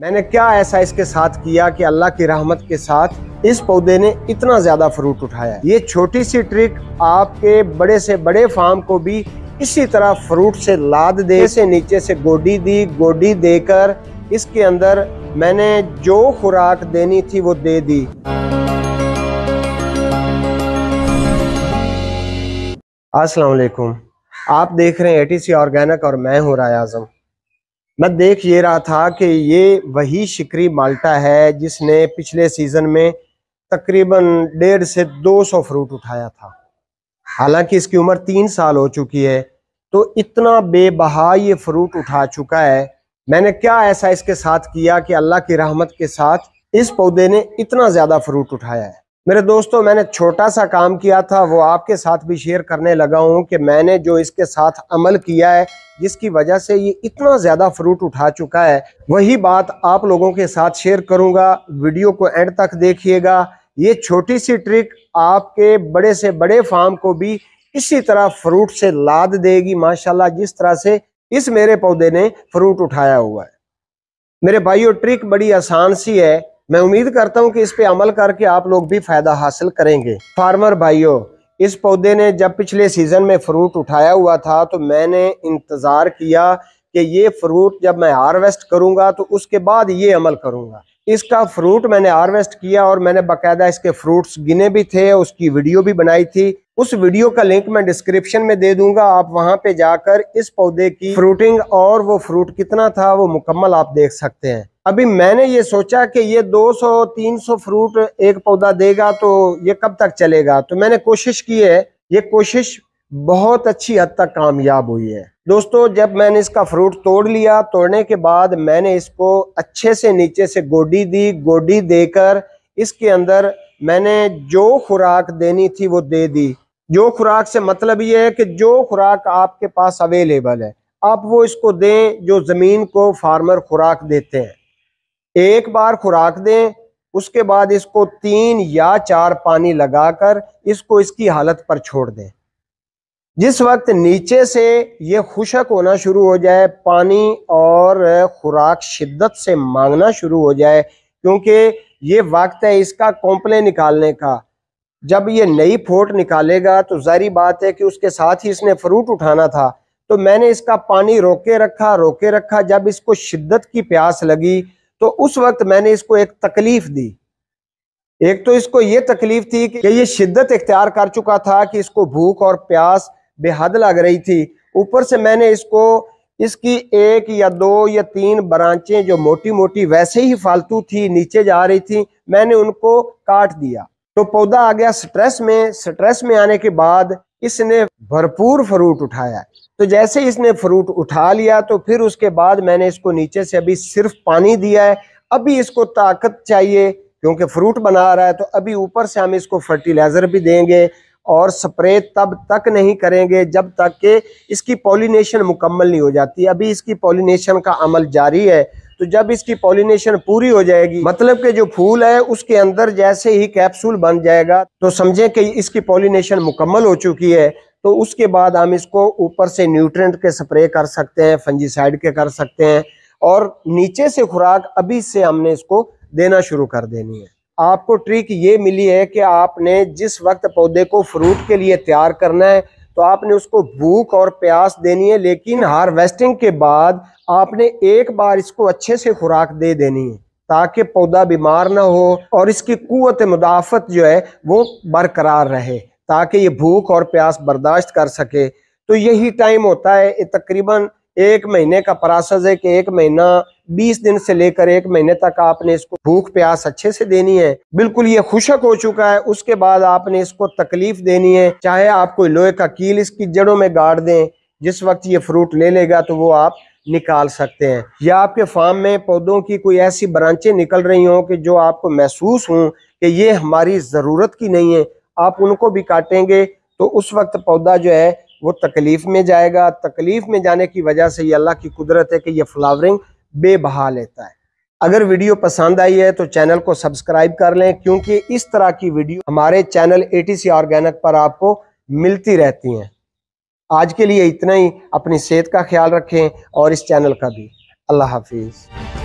मैंने क्या ऐसा इसके साथ किया कि अल्लाह की रहमत के साथ इस पौधे ने इतना ज़्यादा फ्रूट उठाया ये छोटी सी ट्रिक आपके बड़े से बड़े फार्म को भी इसी तरह फ्रूट से लाद दे से नीचे से गोडी दी गोडी देकर इसके अंदर मैंने जो खुराक देनी थी वो दे दी असलाकुम आप देख रहे हैं ए टी सी ऑर्गेनिक और मैं हूं राय आजम मैं देख ये रहा था कि ये वही शिकरी माल्टा है जिसने पिछले सीज़न में तकरीबन डेढ़ से दो सौ फ्रूट उठाया था हालांकि इसकी उम्र तीन साल हो चुकी है तो इतना बेबहा ये फ्रूट उठा चुका है मैंने क्या ऐसा इसके साथ किया कि अल्लाह की रहमत के साथ इस पौधे ने इतना ज़्यादा फ्रूट उठाया है मेरे दोस्तों मैंने छोटा सा काम किया था वो आपके साथ भी शेयर करने लगा हूँ कि मैंने जो इसके साथ अमल किया है जिसकी वजह से ये इतना ज़्यादा फ्रूट उठा चुका है वही बात आप लोगों के साथ शेयर करूँगा वीडियो को एंड तक देखिएगा ये छोटी सी ट्रिक आपके बड़े से बड़े फार्म को भी इसी तरह फ्रूट से लाद देगी माशाला जिस तरह से इस मेरे पौधे ने फ्रूट उठाया हुआ है मेरे भाइयों ट्रिक बड़ी आसान सी है मैं उम्मीद करता हूं कि इस पे अमल करके आप लोग भी फ़ायदा हासिल करेंगे फार्मर भाइयों इस पौधे ने जब पिछले सीज़न में फ्रूट उठाया हुआ था तो मैंने इंतज़ार किया कि ये फ्रूट जब मैं हार्वेस्ट करूंगा तो उसके बाद ये अमल करूंगा इसका फ्रूट मैंने हार्वेस्ट किया और मैंने बाकायदा इसके फ्रूट्स गिने भी थे उसकी वीडियो भी बनाई थी उस वीडियो का लिंक मैं डिस्क्रिप्शन में दे दूंगा आप वहां पे जाकर इस पौधे की फ्रूटिंग और वो फ्रूट कितना था वो मुकम्मल आप देख सकते हैं अभी मैंने ये सोचा कि ये 200-300 फ्रूट एक पौधा देगा तो ये कब तक चलेगा तो मैंने कोशिश की है ये कोशिश बहुत अच्छी हद तक कामयाब हुई है दोस्तों जब मैंने इसका फ्रूट तोड़ लिया तोड़ने के बाद मैंने इसको अच्छे से नीचे से गोडी दी गोडी देकर इसके अंदर मैंने जो खुराक देनी थी वो दे दी जो खुराक से मतलब ये है कि जो खुराक आपके पास अवेलेबल है आप वो इसको दें जो ज़मीन को फार्मर खुराक देते हैं एक बार खुराक दें उसके बाद इसको तीन या चार पानी लगाकर इसको इसकी हालत पर छोड़ दें जिस वक्त नीचे से ये खुशक होना शुरू हो जाए पानी और खुराक शिद्दत से मांगना शुरू हो जाए क्योंकि ये वक्त है इसका कॉम्पले निकालने का जब ये नई फोट निकालेगा तो जारी बात है कि उसके साथ ही इसने फ्रूट उठाना था तो मैंने इसका पानी रोके रखा रोके रखा जब इसको शिद्दत की प्यास लगी तो उस वक्त मैंने इसको एक तकलीफ दी एक तो इसको ये तकलीफ थी कि ये शिद्दत इख्तियार कर चुका था कि इसको भूख और प्यास बेहद लग रही थी ऊपर से मैंने इसको इसकी एक या दो या तीन ब्रांचें जो मोटी मोटी वैसे ही फालतू थी नीचे जा रही थी मैंने उनको काट दिया तो पौधा आ गया स्ट्रेस में स्ट्रेस में आने के बाद इसने भरपूर फ्रूट उठाया तो जैसे इसने फ्रूट उठा लिया तो फिर उसके बाद मैंने इसको नीचे से अभी सिर्फ पानी दिया है अभी इसको ताकत चाहिए क्योंकि फ्रूट बना रहा है तो अभी ऊपर से हम इसको फर्टिलाइज़र भी देंगे और स्प्रे तब तक नहीं करेंगे जब तक कि इसकी पॉलिनेशन मुकम्मल नहीं हो जाती अभी इसकी पॉलिनेशन का अमल जारी है तो जब इसकी पॉलिनेशन पूरी हो जाएगी मतलब के जो फूल है उसके अंदर जैसे ही कैप्सूल बन जाएगा तो समझे कि इसकी पॉलिनेशन मुकम्मल हो चुकी है तो उसके बाद हम इसको ऊपर से न्यूट्रेंट के स्प्रे कर सकते हैं फंजीसाइड के कर सकते हैं और नीचे से खुराक अभी से हमने इसको देना शुरू कर देनी है आपको ट्रिक ये मिली है कि आपने जिस वक्त पौधे को फ्रूट के लिए तैयार करना है तो आपने उसको भूख और प्यास देनी है लेकिन हार्वेस्टिंग के बाद आपने एक बार इसको अच्छे से खुराक दे देनी है ताकि पौधा बीमार ना हो और इसकी कुत मुदाफ़त जो है वो बरकरार रहे ताकि ये भूख और प्यास बर्दाश्त कर सके तो यही टाइम होता है तकरीबन एक महीने का प्रोसेस है कि एक महीना बीस दिन से लेकर एक महीने तक आपने इसको भूख प्यास अच्छे से देनी है बिल्कुल ये खुशक हो चुका है उसके बाद आपने इसको तकलीफ देनी है चाहे आप कोई लोहे का कील इसकी जड़ों में गाड़ दें जिस वक्त ये फ्रूट ले लेगा तो वो आप निकाल सकते हैं या आपके फार्म में पौधों की कोई ऐसी ब्रांचे निकल रही हों कि जो आपको महसूस हों कि ये हमारी ज़रूरत की नहीं है आप उनको भी काटेंगे तो उस वक्त पौधा जो है वो तकलीफ़ में जाएगा तकलीफ़ में जाने की वजह से ये अल्लाह की कुदरत है कि ये फ्लावरिंग बेबहा लेता है अगर वीडियो पसंद आई है तो चैनल को सब्सक्राइब कर लें क्योंकि इस तरह की वीडियो हमारे चैनल सी ऑर्गेनिक पर आपको मिलती रहती हैं आज के लिए इतना ही अपनी सेहत का ख्याल रखें और इस चैनल का भी अल्लाह हाफिज़